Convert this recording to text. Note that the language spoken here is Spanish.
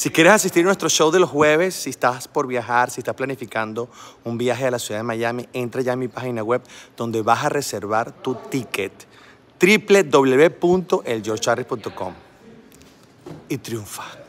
Si quieres asistir a nuestro show de los jueves, si estás por viajar, si estás planificando un viaje a la ciudad de Miami, entra ya a mi página web donde vas a reservar tu ticket www.elgeorgeharris.com y triunfa.